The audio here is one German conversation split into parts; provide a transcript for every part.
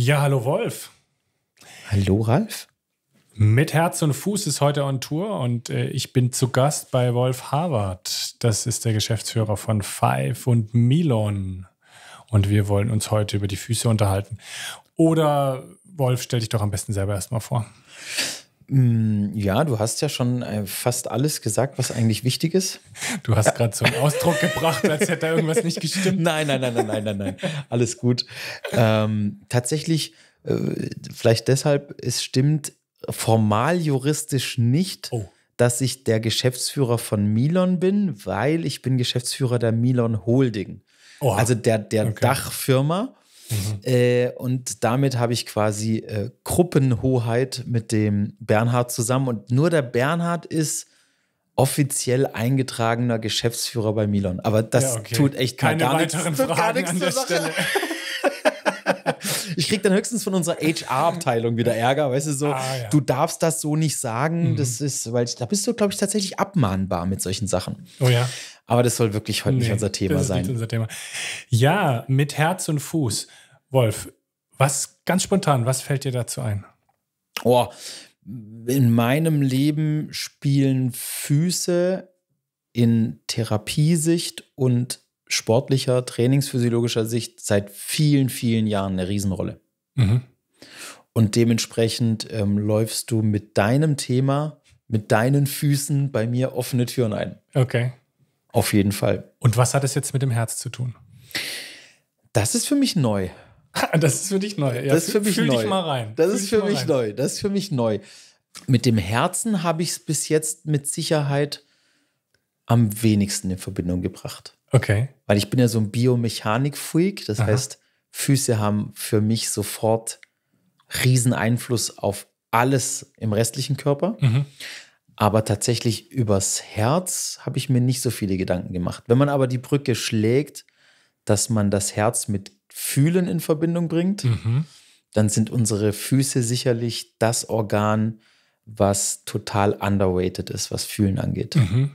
Ja, hallo Wolf. Hallo Ralf. Mit Herz und Fuß ist heute on Tour und äh, ich bin zu Gast bei Wolf Harvard. Das ist der Geschäftsführer von Five und Milon. Und wir wollen uns heute über die Füße unterhalten. Oder Wolf, stell dich doch am besten selber erstmal vor. Mm, ja, du hast ja schon äh, fast alles gesagt, was eigentlich wichtig ist. Du hast gerade zum Ausdruck gebracht, als hätte da irgendwas nicht gestimmt. Nein, nein, nein, nein, nein, nein, nein. Alles gut. Ähm, tatsächlich, äh, vielleicht deshalb, es stimmt formal juristisch nicht, oh. dass ich der Geschäftsführer von Milon bin, weil ich bin Geschäftsführer der Milon Holding. Oha. Also der, der okay. Dachfirma. Mhm. Äh, und damit habe ich quasi äh, Gruppenhoheit mit dem Bernhard zusammen. Und nur der Bernhard ist offiziell eingetragener Geschäftsführer bei Milon. Aber das ja, okay. tut echt Keine gar weiteren nichts, Fragen gar nichts an der Sache. Stelle. Ich krieg dann höchstens von unserer HR-Abteilung wieder Ärger, weißt du, so, ah, ja. du darfst das so nicht sagen, mhm. das ist, weil da bist du, glaube ich, tatsächlich abmahnbar mit solchen Sachen. Oh ja. Aber das soll wirklich heute nee, nicht unser Thema sein. Nicht unser Thema. Ja, mit Herz und Fuß. Wolf, was ganz spontan, was fällt dir dazu ein? Oh, in meinem Leben spielen Füße in Therapiesicht und sportlicher, trainingsphysiologischer Sicht seit vielen, vielen Jahren eine Riesenrolle. Mhm. Und dementsprechend ähm, läufst du mit deinem Thema, mit deinen Füßen bei mir offene Türen ein. Okay. Auf jeden Fall. Und was hat es jetzt mit dem Herz zu tun? Das ist für mich neu. Das ist für dich neu. Ja, das ist für mich fühl neu. dich mal rein. Das fühl ist für mich rein. neu. Das ist für mich neu. Mit dem Herzen habe ich es bis jetzt mit Sicherheit am wenigsten in Verbindung gebracht. Okay. Weil ich bin ja so ein Biomechanik-Freak. Das Aha. heißt, Füße haben für mich sofort riesen Einfluss auf alles im restlichen Körper. Mhm. Aber tatsächlich übers Herz habe ich mir nicht so viele Gedanken gemacht. Wenn man aber die Brücke schlägt, dass man das Herz mit Fühlen in Verbindung bringt, mhm. dann sind unsere Füße sicherlich das Organ, was total underweighted ist, was Fühlen angeht. Mhm.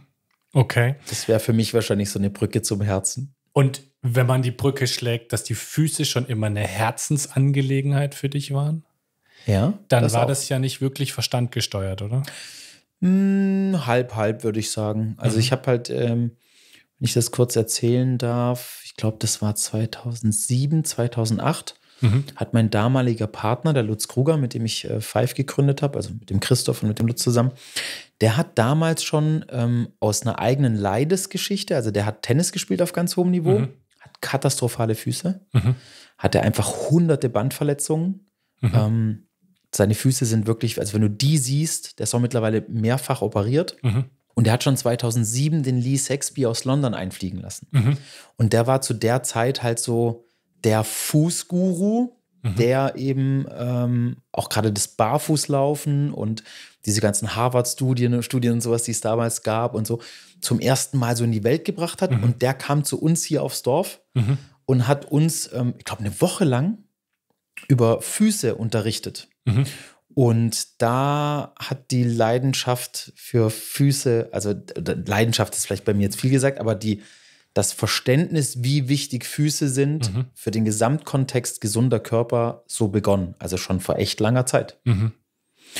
Okay. Das wäre für mich wahrscheinlich so eine Brücke zum Herzen. Und wenn man die Brücke schlägt, dass die Füße schon immer eine Herzensangelegenheit für dich waren, ja, dann das war auch. das ja nicht wirklich verstandgesteuert, oder? Hm, halb, halb würde ich sagen. Also mhm. ich habe halt, ähm, wenn ich das kurz erzählen darf, ich glaube, das war 2007, 2008, mhm. hat mein damaliger Partner, der Lutz Kruger, mit dem ich äh, Five gegründet habe, also mit dem Christoph und mit dem Lutz zusammen, der hat damals schon ähm, aus einer eigenen Leidesgeschichte, also der hat Tennis gespielt auf ganz hohem Niveau, mhm. hat katastrophale Füße, mhm. hatte einfach hunderte Bandverletzungen. Mhm. Ähm, seine Füße sind wirklich, also wenn du die siehst, der ist auch mittlerweile mehrfach operiert. Mhm. Und er hat schon 2007 den Lee Sexby aus London einfliegen lassen. Mhm. Und der war zu der Zeit halt so der Fußguru, mhm. der eben ähm, auch gerade das Barfußlaufen und diese ganzen Harvard-Studien Studien und sowas, die es damals gab und so, zum ersten Mal so in die Welt gebracht hat. Mhm. Und der kam zu uns hier aufs Dorf mhm. und hat uns, ähm, ich glaube, eine Woche lang über Füße unterrichtet. Mhm. Und da hat die Leidenschaft für Füße, also Leidenschaft ist vielleicht bei mir jetzt viel gesagt, aber die, das Verständnis, wie wichtig Füße sind, mhm. für den Gesamtkontext gesunder Körper so begonnen. Also schon vor echt langer Zeit. Mhm.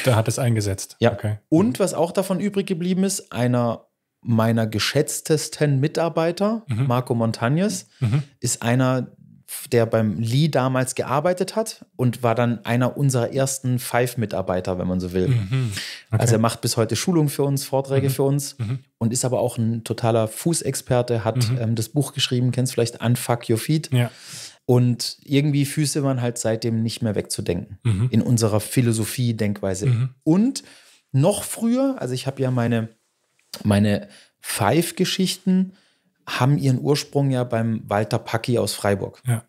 Da hat es eingesetzt. Ja. Okay. Und mhm. was auch davon übrig geblieben ist, einer meiner geschätztesten Mitarbeiter, mhm. Marco Montagnes, mhm. ist einer, der beim Lee damals gearbeitet hat und war dann einer unserer ersten Five-Mitarbeiter, wenn man so will. Mhm. Okay. Also er macht bis heute Schulungen für uns, Vorträge mhm. für uns mhm. und ist aber auch ein totaler Fußexperte, hat mhm. ähm, das Buch geschrieben, kennst vielleicht Unfuck Your Feet. Ja. Und irgendwie Füße waren halt seitdem nicht mehr wegzudenken mhm. in unserer Philosophie, Denkweise. Mhm. Und noch früher, also ich habe ja meine, meine Five-Geschichten haben ihren Ursprung ja beim Walter Packi aus Freiburg. Ja.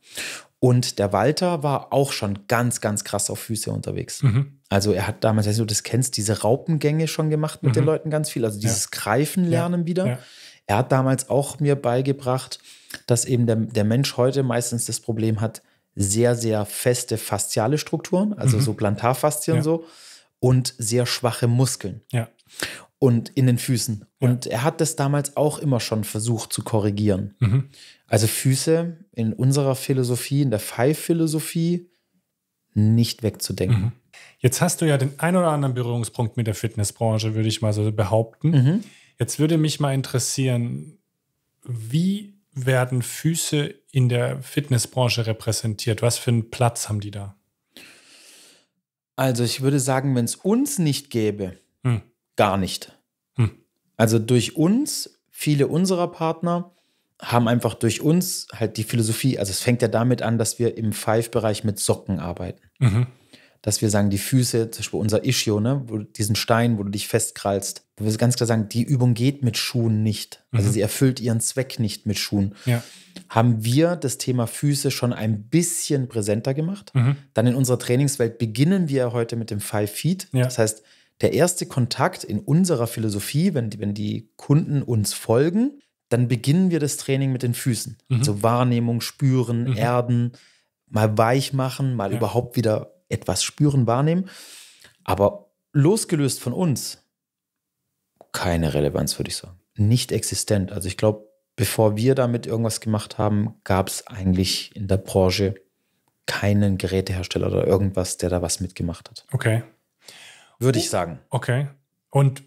Und der Walter war auch schon ganz, ganz krass auf Füße unterwegs. Mhm. Also er hat damals, also du das kennst, diese Raupengänge schon gemacht mit mhm. den Leuten ganz viel. Also dieses ja. Greifen lernen ja. wieder. Ja. Er hat damals auch mir beigebracht, dass eben der, der Mensch heute meistens das Problem hat, sehr, sehr feste fasziale Strukturen, also mhm. so Plantarfaszien so, und sehr schwache Muskeln. Ja und in den Füßen. Ja. Und er hat das damals auch immer schon versucht zu korrigieren. Mhm. Also Füße in unserer Philosophie, in der Five-Philosophie, nicht wegzudenken. Mhm. Jetzt hast du ja den ein oder anderen Berührungspunkt mit der Fitnessbranche, würde ich mal so behaupten. Mhm. Jetzt würde mich mal interessieren, wie werden Füße in der Fitnessbranche repräsentiert? Was für einen Platz haben die da? Also ich würde sagen, wenn es uns nicht gäbe, hm. gar nicht. Also durch uns, viele unserer Partner haben einfach durch uns halt die Philosophie, also es fängt ja damit an, dass wir im Five-Bereich mit Socken arbeiten. Mhm. Dass wir sagen, die Füße, zum Beispiel unser Ischio, ne, wo, diesen Stein, wo du dich festkrallst, wo wir ganz klar sagen, die Übung geht mit Schuhen nicht. Also mhm. sie erfüllt ihren Zweck nicht mit Schuhen. Ja. Haben wir das Thema Füße schon ein bisschen präsenter gemacht. Mhm. Dann in unserer Trainingswelt beginnen wir heute mit dem Five Feet. Ja. Das heißt, der erste Kontakt in unserer Philosophie, wenn die, wenn die Kunden uns folgen, dann beginnen wir das Training mit den Füßen. Mhm. Also Wahrnehmung, Spüren, mhm. Erden, mal weich machen, mal ja. überhaupt wieder etwas spüren, wahrnehmen. Aber losgelöst von uns, keine Relevanz, würde ich sagen. Nicht existent. Also ich glaube, bevor wir damit irgendwas gemacht haben, gab es eigentlich in der Branche keinen Gerätehersteller oder irgendwas, der da was mitgemacht hat. Okay würde ich oh, sagen. Okay. Und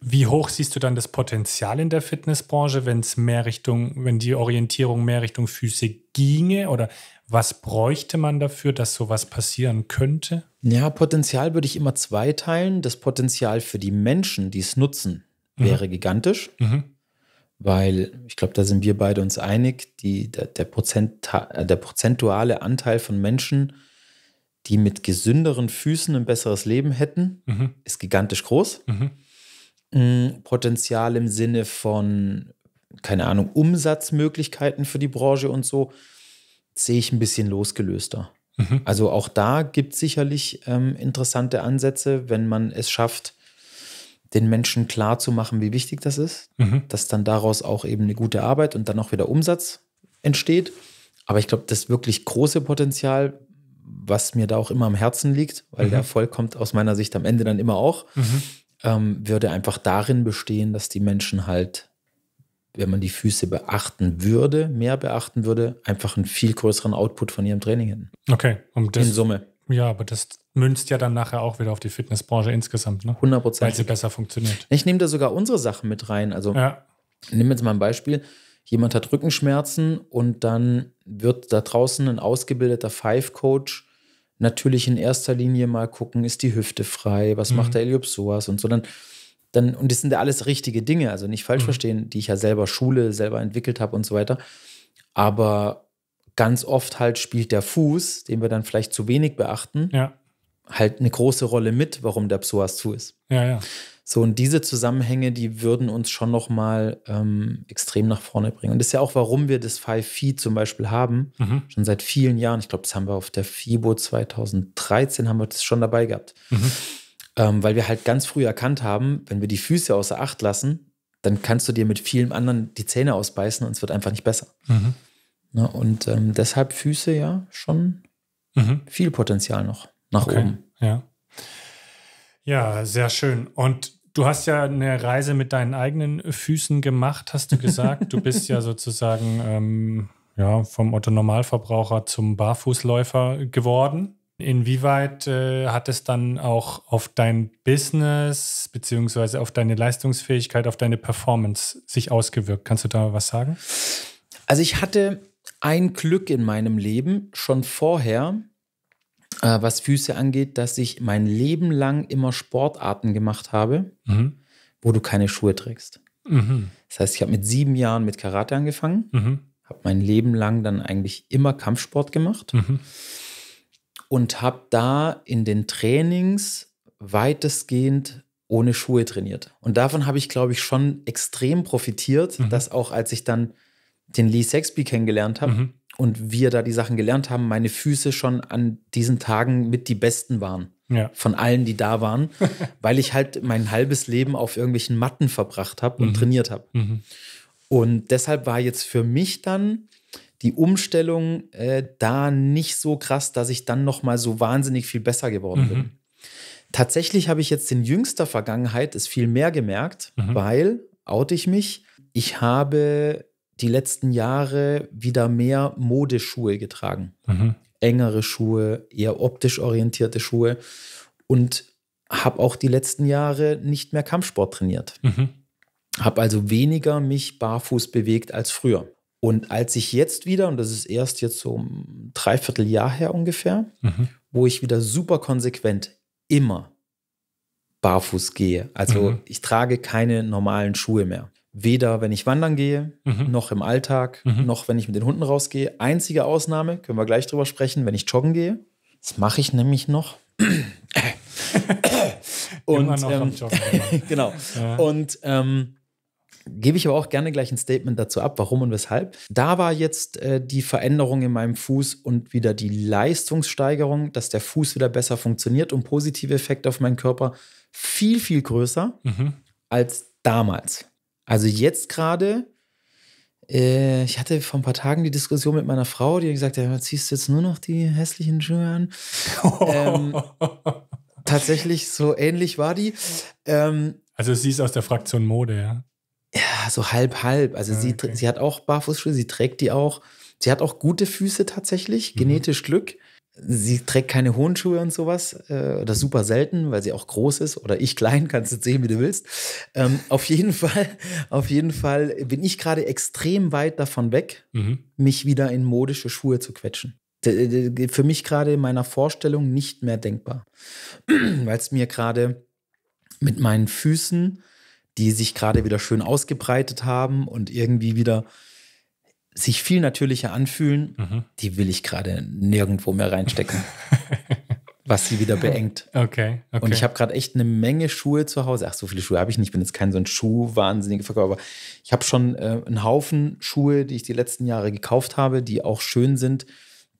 wie hoch siehst du dann das Potenzial in der Fitnessbranche, wenn es mehr Richtung, wenn die Orientierung mehr Richtung Füße ginge? Oder was bräuchte man dafür, dass sowas passieren könnte? Ja, Potenzial würde ich immer zweiteilen. Das Potenzial für die Menschen, die es nutzen, mhm. wäre mhm. gigantisch. Mhm. Weil ich glaube, da sind wir beide uns einig, die, der, der, Prozent, äh, der prozentuale Anteil von Menschen, die mit gesünderen Füßen ein besseres Leben hätten, mhm. ist gigantisch groß. Mhm. Mm, Potenzial im Sinne von, keine Ahnung, Umsatzmöglichkeiten für die Branche und so, sehe ich ein bisschen losgelöster. Mhm. Also auch da gibt es sicherlich ähm, interessante Ansätze, wenn man es schafft, den Menschen klar zu machen, wie wichtig das ist, mhm. dass dann daraus auch eben eine gute Arbeit und dann auch wieder Umsatz entsteht. Aber ich glaube, das wirklich große Potenzial was mir da auch immer am Herzen liegt, weil mhm. der Erfolg kommt aus meiner Sicht am Ende dann immer auch, mhm. ähm, würde einfach darin bestehen, dass die Menschen halt, wenn man die Füße beachten würde, mehr beachten würde, einfach einen viel größeren Output von ihrem Training hätten. Okay, um das, in Summe. Ja, aber das münzt ja dann nachher auch wieder auf die Fitnessbranche insgesamt, ne? 100 Prozent. Weil sie besser funktioniert. Ich nehme da sogar unsere Sachen mit rein. Also, ja. nimm jetzt mal ein Beispiel jemand hat Rückenschmerzen und dann wird da draußen ein ausgebildeter Five-Coach natürlich in erster Linie mal gucken, ist die Hüfte frei, was mhm. macht der Eliopsoas und so. Dann, dann, und das sind ja alles richtige Dinge, also nicht falsch mhm. verstehen, die ich ja selber schule, selber entwickelt habe und so weiter. Aber ganz oft halt spielt der Fuß, den wir dann vielleicht zu wenig beachten, ja. halt eine große Rolle mit, warum der Psoas zu ist. Ja, ja. So, und diese Zusammenhänge, die würden uns schon nochmal ähm, extrem nach vorne bringen. Und das ist ja auch, warum wir das Five Fee zum Beispiel haben, mhm. schon seit vielen Jahren. Ich glaube, das haben wir auf der FIBO 2013 haben wir das schon dabei gehabt. Mhm. Ähm, weil wir halt ganz früh erkannt haben, wenn wir die Füße außer Acht lassen, dann kannst du dir mit vielem anderen die Zähne ausbeißen und es wird einfach nicht besser. Mhm. Na, ne, und ähm, deshalb Füße ja schon mhm. viel Potenzial noch nach okay. oben. Ja. Ja, sehr schön. Und Du hast ja eine Reise mit deinen eigenen Füßen gemacht, hast du gesagt. Du bist ja sozusagen ähm, ja, vom Otto-Normalverbraucher zum Barfußläufer geworden. Inwieweit äh, hat es dann auch auf dein Business beziehungsweise auf deine Leistungsfähigkeit, auf deine Performance sich ausgewirkt? Kannst du da was sagen? Also ich hatte ein Glück in meinem Leben schon vorher, äh, was Füße angeht, dass ich mein Leben lang immer Sportarten gemacht habe, mhm. wo du keine Schuhe trägst. Mhm. Das heißt, ich habe mit sieben Jahren mit Karate angefangen, mhm. habe mein Leben lang dann eigentlich immer Kampfsport gemacht mhm. und habe da in den Trainings weitestgehend ohne Schuhe trainiert. Und davon habe ich, glaube ich, schon extrem profitiert, mhm. dass auch als ich dann den Lee Sexby kennengelernt habe, mhm und wir da die Sachen gelernt haben, meine Füße schon an diesen Tagen mit die besten waren. Ja. Von allen, die da waren, weil ich halt mein halbes Leben auf irgendwelchen Matten verbracht habe und mhm. trainiert habe. Mhm. Und deshalb war jetzt für mich dann die Umstellung äh, da nicht so krass, dass ich dann nochmal so wahnsinnig viel besser geworden mhm. bin. Tatsächlich habe ich jetzt in jüngster Vergangenheit es viel mehr gemerkt, mhm. weil, oute ich mich, ich habe die letzten Jahre wieder mehr Modeschuhe getragen. Mhm. Engere Schuhe, eher optisch orientierte Schuhe. Und habe auch die letzten Jahre nicht mehr Kampfsport trainiert. Mhm. Habe also weniger mich barfuß bewegt als früher. Und als ich jetzt wieder, und das ist erst jetzt so ein Dreivierteljahr her ungefähr, mhm. wo ich wieder super konsequent immer barfuß gehe. Also mhm. ich trage keine normalen Schuhe mehr. Weder, wenn ich wandern gehe, mhm. noch im Alltag, mhm. noch wenn ich mit den Hunden rausgehe. Einzige Ausnahme, können wir gleich drüber sprechen, wenn ich joggen gehe. Das mache ich nämlich noch. und Immer noch ähm, am Joggen. genau. Ja. Und ähm, gebe ich aber auch gerne gleich ein Statement dazu ab, warum und weshalb. Da war jetzt äh, die Veränderung in meinem Fuß und wieder die Leistungssteigerung, dass der Fuß wieder besser funktioniert und positive Effekte auf meinen Körper viel, viel größer mhm. als damals. Also jetzt gerade, äh, ich hatte vor ein paar Tagen die Diskussion mit meiner Frau, die hat gesagt, ja, ziehst du jetzt nur noch die hässlichen Schuhe an? ähm, tatsächlich, so ähnlich war die. Ähm, also sie ist aus der Fraktion Mode, ja? Ja, so halb, halb. Also ja, ah, sie, okay. sie hat auch Barfußschuhe, sie trägt die auch. Sie hat auch gute Füße tatsächlich, mhm. genetisch mhm. Glück. Sie trägt keine hohen Schuhe und sowas. Äh, das super selten, weil sie auch groß ist oder ich klein, kannst du sehen, wie du willst. Ähm, auf jeden Fall, auf jeden Fall bin ich gerade extrem weit davon weg, mhm. mich wieder in modische Schuhe zu quetschen. Für mich gerade in meiner Vorstellung nicht mehr denkbar. weil es mir gerade mit meinen Füßen, die sich gerade wieder schön ausgebreitet haben und irgendwie wieder sich viel natürlicher anfühlen, mhm. die will ich gerade nirgendwo mehr reinstecken. was sie wieder beengt. Okay. okay. Und ich habe gerade echt eine Menge Schuhe zu Hause. Ach, so viele Schuhe habe ich nicht. Ich bin jetzt kein so ein Schuhwahnsinniger Verkäufer, aber ich habe schon äh, einen Haufen Schuhe, die ich die letzten Jahre gekauft habe, die auch schön sind,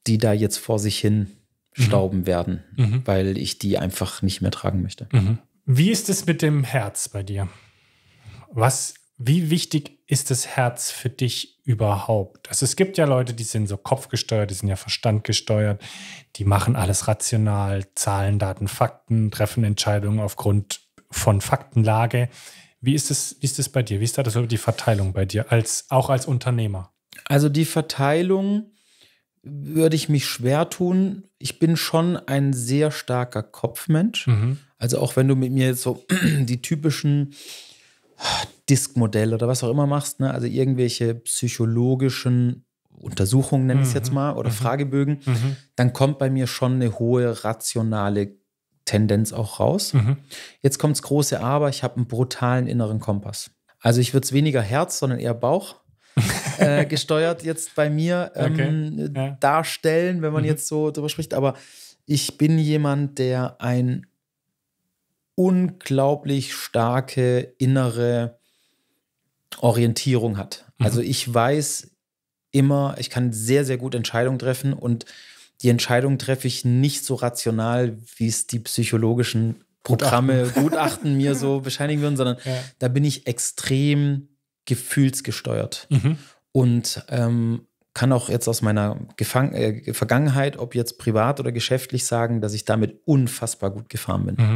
die da jetzt vor sich hin mhm. stauben mhm. werden, mhm. weil ich die einfach nicht mehr tragen möchte. Mhm. Wie ist es mit dem Herz bei dir? Was wie wichtig ist das Herz für dich überhaupt? Also es gibt ja Leute, die sind so kopfgesteuert, die sind ja verstandgesteuert, die machen alles rational, Zahlen, Daten, Fakten, treffen Entscheidungen aufgrund von Faktenlage. Wie ist das, wie ist es bei dir? Wie ist da das die Verteilung bei dir, als, auch als Unternehmer? Also die Verteilung würde ich mich schwer tun. Ich bin schon ein sehr starker Kopfmensch. Mhm. Also auch wenn du mit mir jetzt so die typischen Diskmodell oder was auch immer machst, ne? also irgendwelche psychologischen Untersuchungen, nenne ich es jetzt mhm. mal, oder mhm. Fragebögen, mhm. dann kommt bei mir schon eine hohe rationale Tendenz auch raus. Mhm. Jetzt das große Aber, ich habe einen brutalen inneren Kompass. Also ich würde es weniger Herz, sondern eher Bauch äh, gesteuert jetzt bei mir ähm, okay. ja. darstellen, wenn man mhm. jetzt so drüber spricht. Aber ich bin jemand, der ein unglaublich starke innere Orientierung hat. Mhm. Also ich weiß immer, ich kann sehr, sehr gut Entscheidungen treffen und die Entscheidung treffe ich nicht so rational, wie es die psychologischen Programme, Gutachten, Gutachten mir so bescheinigen würden, sondern ja. da bin ich extrem gefühlsgesteuert. Mhm. Und ähm, kann auch jetzt aus meiner Gefang äh, Vergangenheit, ob jetzt privat oder geschäftlich, sagen, dass ich damit unfassbar gut gefahren bin. Mhm.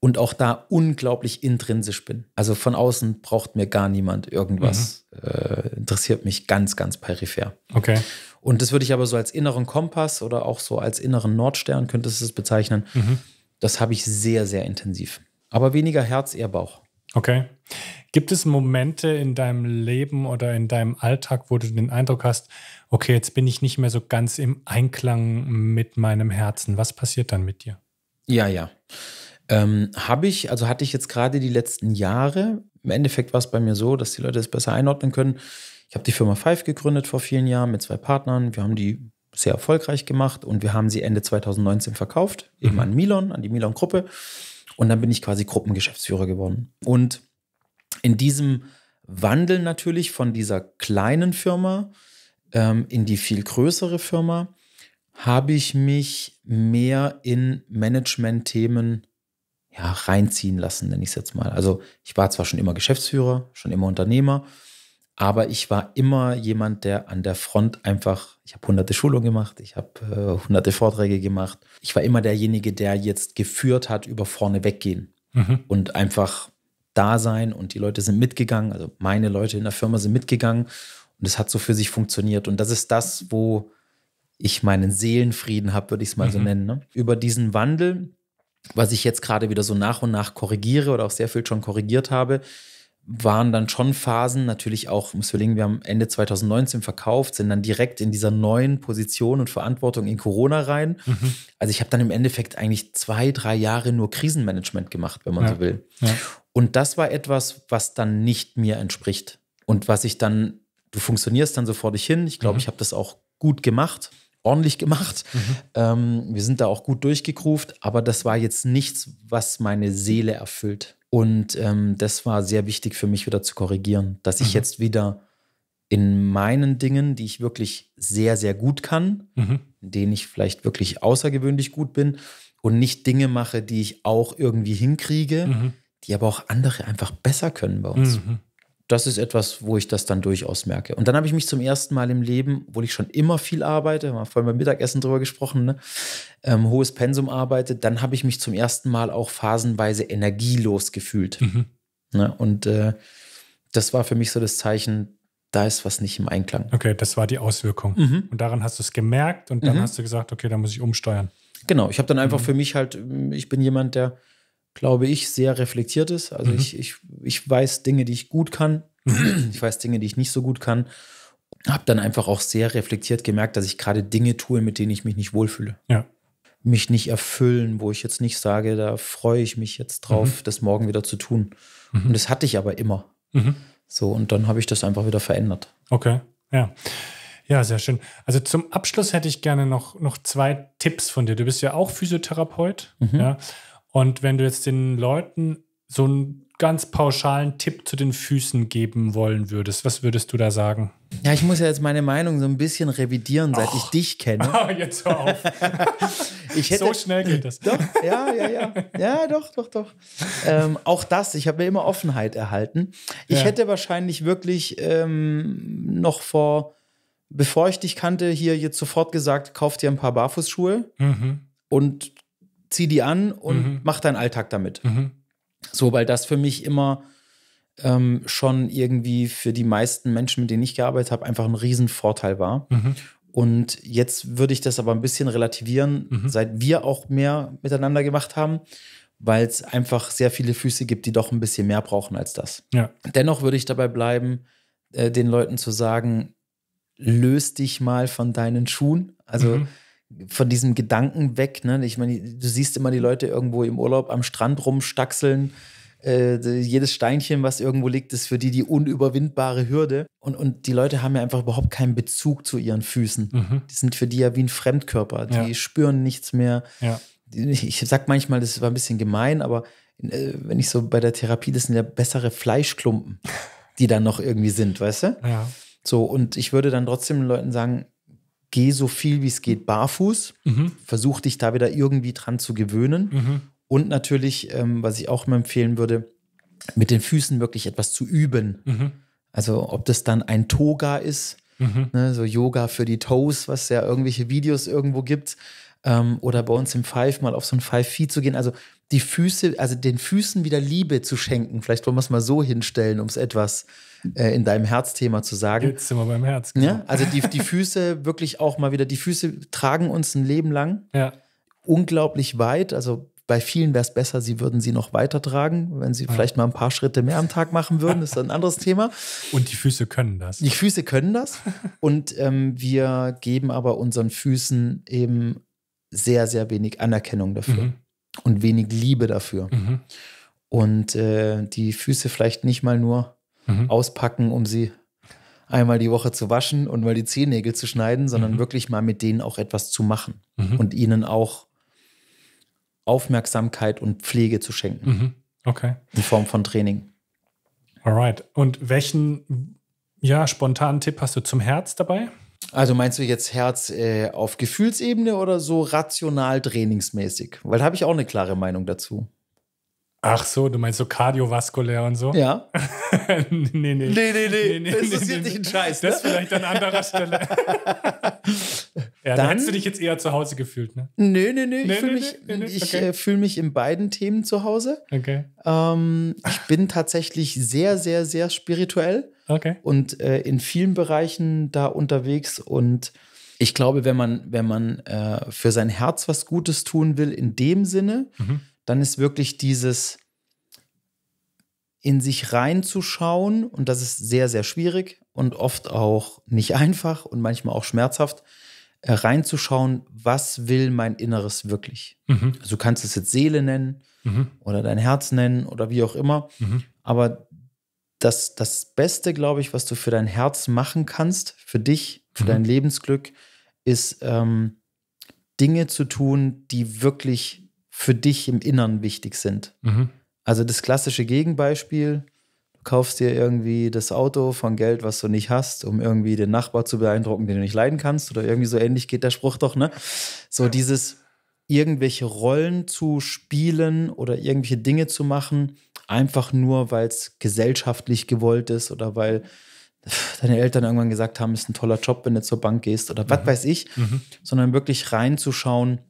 Und auch da unglaublich intrinsisch bin. Also von außen braucht mir gar niemand irgendwas. Mhm. Äh, interessiert mich ganz, ganz peripher. Okay. Und das würde ich aber so als inneren Kompass oder auch so als inneren Nordstern, könntest du es bezeichnen. Mhm. Das habe ich sehr, sehr intensiv. Aber weniger Herz, eher Bauch. Okay. Gibt es Momente in deinem Leben oder in deinem Alltag, wo du den Eindruck hast, okay, jetzt bin ich nicht mehr so ganz im Einklang mit meinem Herzen. Was passiert dann mit dir? Ja, ja. Ähm, Habe ich, also hatte ich jetzt gerade die letzten Jahre, im Endeffekt war es bei mir so, dass die Leute es besser einordnen können. Ich habe die Firma Five gegründet vor vielen Jahren mit zwei Partnern. Wir haben die sehr erfolgreich gemacht und wir haben sie Ende 2019 verkauft, eben mhm. an Milon, an die Milon-Gruppe. Und dann bin ich quasi Gruppengeschäftsführer geworden. Und in diesem Wandel natürlich von dieser kleinen Firma ähm, in die viel größere Firma habe ich mich mehr in Management-Themen ja, reinziehen lassen, nenne ich es jetzt mal. Also ich war zwar schon immer Geschäftsführer, schon immer Unternehmer, aber ich war immer jemand, der an der Front einfach, ich habe hunderte Schulungen gemacht, ich habe äh, hunderte Vorträge gemacht. Ich war immer derjenige, der jetzt geführt hat über vorne weggehen mhm. und einfach da sein und die Leute sind mitgegangen, also meine Leute in der Firma sind mitgegangen und es hat so für sich funktioniert. Und das ist das, wo ich meinen Seelenfrieden habe, würde ich es mal mhm. so nennen. Ne? Über diesen Wandel, was ich jetzt gerade wieder so nach und nach korrigiere oder auch sehr viel schon korrigiert habe, waren dann schon Phasen, natürlich auch, muss überlegen, wir haben Ende 2019 verkauft, sind dann direkt in dieser neuen Position und Verantwortung in Corona rein. Mhm. Also ich habe dann im Endeffekt eigentlich zwei, drei Jahre nur Krisenmanagement gemacht, wenn man ja. so will. Ja. Und das war etwas, was dann nicht mir entspricht. Und was ich dann, du funktionierst dann sofort dich hin. Ich glaube, mhm. ich habe das auch gut gemacht, ordentlich gemacht. Mhm. Ähm, wir sind da auch gut durchgegruft, aber das war jetzt nichts, was meine Seele erfüllt. Und ähm, das war sehr wichtig für mich wieder zu korrigieren, dass ich mhm. jetzt wieder in meinen Dingen, die ich wirklich sehr, sehr gut kann, mhm. in denen ich vielleicht wirklich außergewöhnlich gut bin und nicht Dinge mache, die ich auch irgendwie hinkriege, mhm. die aber auch andere einfach besser können bei uns. Mhm das ist etwas, wo ich das dann durchaus merke. Und dann habe ich mich zum ersten Mal im Leben, obwohl ich schon immer viel arbeite, haben wir vorhin beim Mittagessen drüber gesprochen, ne? ähm, hohes Pensum arbeite, dann habe ich mich zum ersten Mal auch phasenweise energielos gefühlt. Mhm. Ne? Und äh, das war für mich so das Zeichen, da ist was nicht im Einklang. Okay, das war die Auswirkung. Mhm. Und daran hast du es gemerkt und dann mhm. hast du gesagt, okay, da muss ich umsteuern. Genau, ich habe dann einfach mhm. für mich halt, ähm, ich bin jemand, der glaube ich, sehr reflektiert ist. Also mhm. ich, ich, ich weiß Dinge, die ich gut kann. ich weiß Dinge, die ich nicht so gut kann. Habe dann einfach auch sehr reflektiert gemerkt, dass ich gerade Dinge tue, mit denen ich mich nicht wohlfühle. Ja. Mich nicht erfüllen, wo ich jetzt nicht sage, da freue ich mich jetzt drauf, mhm. das morgen wieder zu tun. Mhm. Und das hatte ich aber immer. Mhm. So, und dann habe ich das einfach wieder verändert. Okay, ja. Ja, sehr schön. Also zum Abschluss hätte ich gerne noch, noch zwei Tipps von dir. Du bist ja auch Physiotherapeut. Mhm. Ja. Und wenn du jetzt den Leuten so einen ganz pauschalen Tipp zu den Füßen geben wollen würdest, was würdest du da sagen? Ja, ich muss ja jetzt meine Meinung so ein bisschen revidieren, seit Och. ich dich kenne. jetzt hör auf. hätte, so schnell geht das. Doch, ja, ja, ja. Ja, doch, doch, doch. Ähm, auch das, ich habe mir immer Offenheit erhalten. Ich ja. hätte wahrscheinlich wirklich ähm, noch vor, bevor ich dich kannte, hier jetzt sofort gesagt, kauf dir ein paar Barfußschuhe. Mhm und zieh die an und mhm. mach deinen Alltag damit. Mhm. So, weil das für mich immer ähm, schon irgendwie für die meisten Menschen, mit denen ich gearbeitet habe, einfach ein Riesenvorteil war. Mhm. Und jetzt würde ich das aber ein bisschen relativieren, mhm. seit wir auch mehr miteinander gemacht haben, weil es einfach sehr viele Füße gibt, die doch ein bisschen mehr brauchen als das. Ja. Dennoch würde ich dabei bleiben, äh, den Leuten zu sagen, löst dich mal von deinen Schuhen. Also mhm von diesem Gedanken weg. Ne? Ich meine, du siehst immer die Leute irgendwo im Urlaub am Strand rumstaxeln. Äh, jedes Steinchen, was irgendwo liegt, ist für die die unüberwindbare Hürde. Und, und die Leute haben ja einfach überhaupt keinen Bezug zu ihren Füßen. Mhm. Die sind für die ja wie ein Fremdkörper. Die ja. spüren nichts mehr. Ja. Ich sag manchmal, das war ein bisschen gemein, aber äh, wenn ich so bei der Therapie, das sind ja bessere Fleischklumpen, die dann noch irgendwie sind, weißt du? Ja. So, und ich würde dann trotzdem Leuten sagen, geh so viel wie es geht barfuß, mhm. versuch dich da wieder irgendwie dran zu gewöhnen. Mhm. Und natürlich, ähm, was ich auch immer empfehlen würde, mit den Füßen wirklich etwas zu üben. Mhm. Also ob das dann ein Toga ist, mhm. ne, so Yoga für die Toes, was ja irgendwelche Videos irgendwo gibt, ähm, oder bei uns im Five mal auf so ein Five Feet zu gehen. Also die Füße, also den Füßen wieder Liebe zu schenken. Vielleicht wollen wir es mal so hinstellen, um es etwas äh, in deinem Herzthema zu sagen. Jetzt sind wir beim Herz. Genau. Ja, also die, die Füße wirklich auch mal wieder, die Füße tragen uns ein Leben lang. Ja. Unglaublich weit. Also bei vielen wäre es besser, sie würden sie noch weiter tragen, wenn sie ja. vielleicht mal ein paar Schritte mehr am Tag machen würden, das ist ein anderes Thema. Und die Füße können das. Die Füße können das. Und ähm, wir geben aber unseren Füßen eben sehr, sehr wenig Anerkennung dafür. Mhm und wenig Liebe dafür. Mhm. Und äh, die Füße vielleicht nicht mal nur mhm. auspacken, um sie einmal die Woche zu waschen und mal die Zehennägel zu schneiden, sondern mhm. wirklich mal mit denen auch etwas zu machen mhm. und ihnen auch Aufmerksamkeit und Pflege zu schenken. Mhm. Okay. In Form von Training. Alright. Und welchen ja, spontanen Tipp hast du zum Herz dabei? Also meinst du jetzt Herz äh, auf Gefühlsebene oder so rational trainingsmäßig? Weil da habe ich auch eine klare Meinung dazu. Ach so, du meinst so kardiovaskulär und so? Ja. nee, nee. Nee, nee, nee. nee, das ist nee, nee. ein Scheiß. Ne? Das vielleicht an anderer Stelle. ja, dann, dann hättest du dich jetzt eher zu Hause gefühlt, ne? Nee, nee, nee. nee ich fühle mich, ich, okay. äh, fühl mich in beiden Themen zu Hause. Okay. Ähm, ich bin tatsächlich sehr, sehr, sehr spirituell okay. und äh, in vielen Bereichen da unterwegs. Und ich glaube, wenn man, wenn man äh, für sein Herz was Gutes tun will, in dem Sinne, mhm. dann ist wirklich dieses in sich reinzuschauen, und das ist sehr, sehr schwierig und oft auch nicht einfach und manchmal auch schmerzhaft, äh, reinzuschauen, was will mein Inneres wirklich. Mhm. Also du kannst es jetzt Seele nennen mhm. oder dein Herz nennen oder wie auch immer, mhm. aber das, das Beste, glaube ich, was du für dein Herz machen kannst, für dich, für mhm. dein Lebensglück, ist ähm, Dinge zu tun, die wirklich für dich im Inneren wichtig sind. Mhm. Also das klassische Gegenbeispiel, du kaufst dir irgendwie das Auto von Geld, was du nicht hast, um irgendwie den Nachbar zu beeindrucken, den du nicht leiden kannst oder irgendwie so ähnlich geht der Spruch doch, ne? So dieses irgendwelche Rollen zu spielen oder irgendwelche Dinge zu machen, einfach nur, weil es gesellschaftlich gewollt ist oder weil deine Eltern irgendwann gesagt haben, ist ein toller Job, wenn du zur Bank gehst oder mhm. was weiß ich, mhm. sondern wirklich reinzuschauen,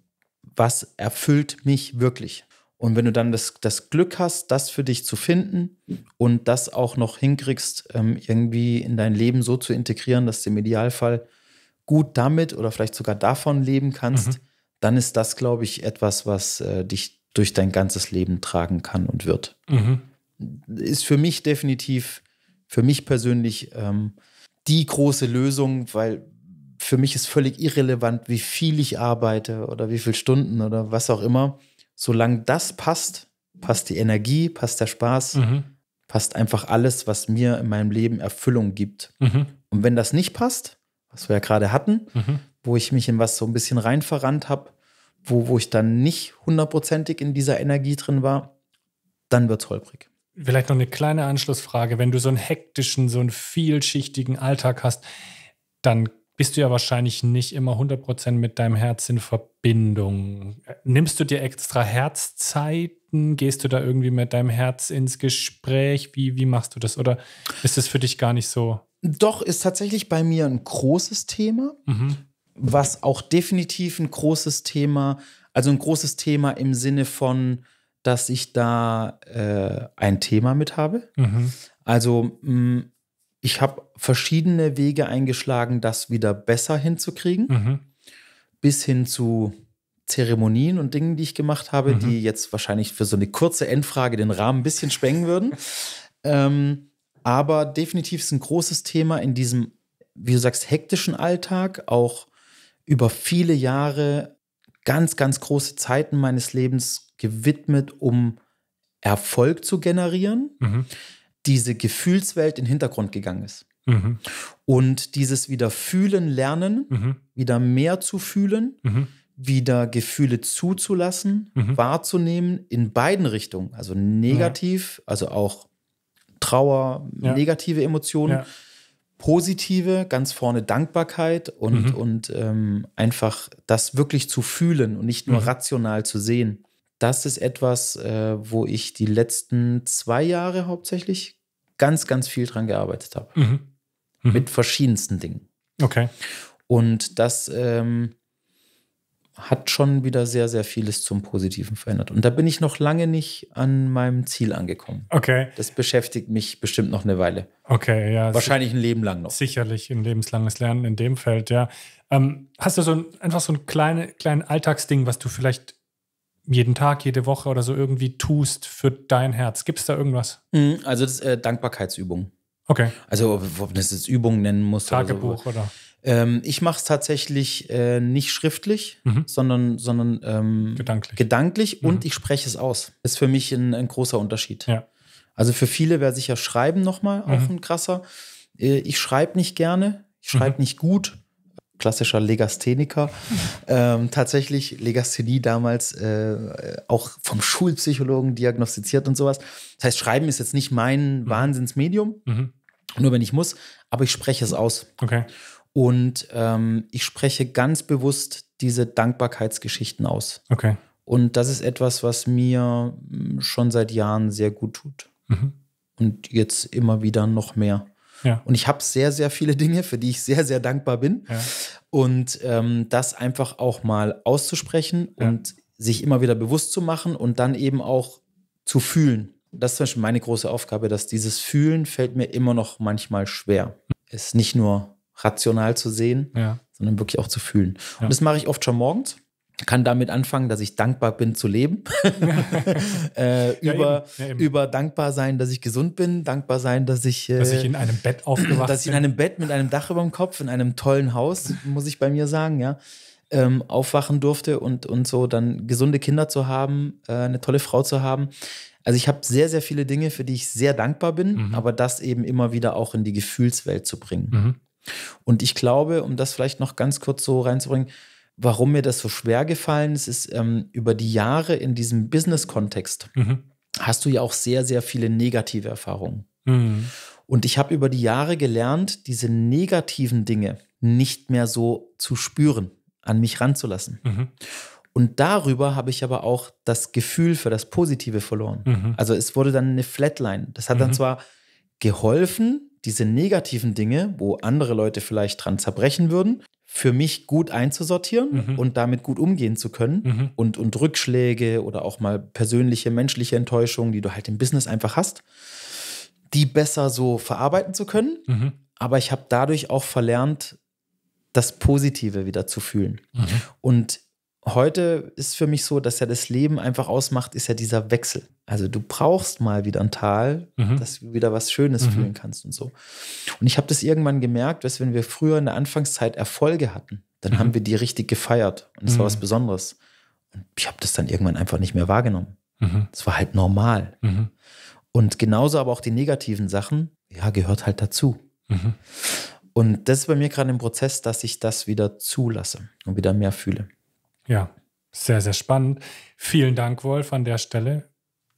was erfüllt mich wirklich. Und wenn du dann das, das Glück hast, das für dich zu finden und das auch noch hinkriegst, ähm, irgendwie in dein Leben so zu integrieren, dass du im Idealfall gut damit oder vielleicht sogar davon leben kannst, mhm. dann ist das, glaube ich, etwas, was äh, dich durch dein ganzes Leben tragen kann und wird. Mhm. Ist für mich definitiv, für mich persönlich ähm, die große Lösung, weil für mich ist völlig irrelevant, wie viel ich arbeite oder wie viele Stunden oder was auch immer. Solange das passt, passt die Energie, passt der Spaß, mhm. passt einfach alles, was mir in meinem Leben Erfüllung gibt. Mhm. Und wenn das nicht passt, was wir ja gerade hatten, mhm. wo ich mich in was so ein bisschen rein verrannt habe, wo, wo ich dann nicht hundertprozentig in dieser Energie drin war, dann wird es holprig. Vielleicht noch eine kleine Anschlussfrage. Wenn du so einen hektischen, so einen vielschichtigen Alltag hast, dann bist du ja wahrscheinlich nicht immer 100% mit deinem Herz in Verbindung. Nimmst du dir extra Herzzeiten? Gehst du da irgendwie mit deinem Herz ins Gespräch? Wie, wie machst du das? Oder ist das für dich gar nicht so? Doch, ist tatsächlich bei mir ein großes Thema. Mhm was auch definitiv ein großes Thema, also ein großes Thema im Sinne von, dass ich da äh, ein Thema mit habe. Mhm. Also mh, mm, ich habe verschiedene Wege eingeschlagen, das wieder besser hinzukriegen, mhm. bis hin zu Zeremonien und Dingen, die ich gemacht habe, mhm. die jetzt wahrscheinlich für so eine kurze Endfrage den Rahmen ein bisschen sprengen würden. ähm, aber definitiv ist ein großes Thema in diesem, wie du sagst, hektischen Alltag, auch über viele Jahre ganz, ganz große Zeiten meines Lebens gewidmet, um Erfolg zu generieren, mhm. diese Gefühlswelt in den Hintergrund gegangen ist. Mhm. Und dieses wieder fühlen lernen, mhm. wieder mehr zu fühlen, mhm. wieder Gefühle zuzulassen, mhm. wahrzunehmen in beiden Richtungen. Also negativ, ja. also auch Trauer, ja. negative Emotionen. Ja Positive, ganz vorne Dankbarkeit und, mhm. und ähm, einfach das wirklich zu fühlen und nicht nur mhm. rational zu sehen. Das ist etwas, äh, wo ich die letzten zwei Jahre hauptsächlich ganz, ganz viel dran gearbeitet habe. Mhm. mhm. Mit verschiedensten Dingen. Okay. Und das ähm, hat schon wieder sehr, sehr vieles zum Positiven verändert. Und da bin ich noch lange nicht an meinem Ziel angekommen. Okay. Das beschäftigt mich bestimmt noch eine Weile. Okay, ja. Wahrscheinlich ein Leben lang noch. Sicherlich ein lebenslanges Lernen in dem Feld, ja. Ähm, hast du so ein, einfach so ein kleines kleine Alltagsding, was du vielleicht jeden Tag, jede Woche oder so irgendwie tust für dein Herz? Gibt es da irgendwas? Mhm, also das ist äh, Dankbarkeitsübung. Okay. Also, ob du das jetzt Übung nennen muss. Tagebuch oder. So. oder? Ähm, ich mache es tatsächlich äh, nicht schriftlich, mhm. sondern, sondern ähm, gedanklich, gedanklich mhm. und ich spreche es aus. Ist für mich ein, ein großer Unterschied. Ja. Also für viele wäre sicher Schreiben nochmal mhm. auch ein krasser. Äh, ich schreibe nicht gerne, ich schreibe mhm. nicht gut. Klassischer Legastheniker. Ähm, tatsächlich Legasthenie damals äh, auch vom Schulpsychologen diagnostiziert und sowas. Das heißt, Schreiben ist jetzt nicht mein mhm. Wahnsinnsmedium, mhm. nur wenn ich muss, aber ich spreche es aus. Okay. Und ähm, ich spreche ganz bewusst diese Dankbarkeitsgeschichten aus. Okay. Und das ist etwas, was mir hm, schon seit Jahren sehr gut tut. Mhm. Und jetzt immer wieder noch mehr. Ja. Und ich habe sehr, sehr viele Dinge, für die ich sehr, sehr dankbar bin. Ja. Und ähm, das einfach auch mal auszusprechen ja. und sich immer wieder bewusst zu machen und dann eben auch zu fühlen. Das ist zum Beispiel meine große Aufgabe, dass dieses Fühlen fällt mir immer noch manchmal schwer. Es ist nicht nur rational zu sehen, ja. sondern wirklich auch zu fühlen. Ja. Und das mache ich oft schon morgens. Kann damit anfangen, dass ich dankbar bin zu leben. äh, ja, über, eben. Eben. über dankbar sein, dass ich gesund bin, dankbar sein, dass ich. Äh, dass ich in einem Bett aufgewacht bin. Dass ich in einem Bett mit einem Dach über dem Kopf, in einem tollen Haus, muss ich bei mir sagen, ja. Ähm, aufwachen durfte und, und so dann gesunde Kinder zu haben, äh, eine tolle Frau zu haben. Also ich habe sehr, sehr viele Dinge, für die ich sehr dankbar bin, mhm. aber das eben immer wieder auch in die Gefühlswelt zu bringen. Mhm. Und ich glaube, um das vielleicht noch ganz kurz so reinzubringen, warum mir das so schwer gefallen ist, ist ähm, über die Jahre in diesem Business-Kontext mhm. hast du ja auch sehr, sehr viele negative Erfahrungen. Mhm. Und ich habe über die Jahre gelernt, diese negativen Dinge nicht mehr so zu spüren, an mich ranzulassen. Mhm. Und darüber habe ich aber auch das Gefühl für das Positive verloren. Mhm. Also es wurde dann eine Flatline. Das hat dann mhm. zwar geholfen, diese negativen Dinge, wo andere Leute vielleicht dran zerbrechen würden, für mich gut einzusortieren mhm. und damit gut umgehen zu können mhm. und, und Rückschläge oder auch mal persönliche, menschliche Enttäuschungen, die du halt im Business einfach hast, die besser so verarbeiten zu können. Mhm. Aber ich habe dadurch auch verlernt, das Positive wieder zu fühlen. Mhm. Und heute ist für mich so, dass ja das Leben einfach ausmacht, ist ja dieser Wechsel. Also du brauchst mal wieder ein Tal, mhm. dass du wieder was Schönes mhm. fühlen kannst und so. Und ich habe das irgendwann gemerkt, dass wenn wir früher in der Anfangszeit Erfolge hatten, dann mhm. haben wir die richtig gefeiert und es war was mhm. Besonderes. Und ich habe das dann irgendwann einfach nicht mehr wahrgenommen. Es mhm. war halt normal. Mhm. Und genauso aber auch die negativen Sachen, ja, gehört halt dazu. Und das ist bei mir gerade im Prozess, dass ich das wieder zulasse und wieder mehr fühle. Ja, sehr, sehr spannend. Vielen Dank, Wolf, an der Stelle.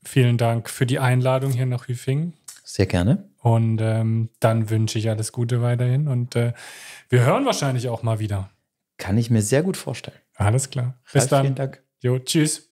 Vielen Dank für die Einladung hier nach Hüfingen. Sehr gerne. Und ähm, dann wünsche ich alles Gute weiterhin und äh, wir hören wahrscheinlich auch mal wieder. Kann ich mir sehr gut vorstellen. Alles klar. Bis Ralf, dann. Vielen Dank. Jo, tschüss.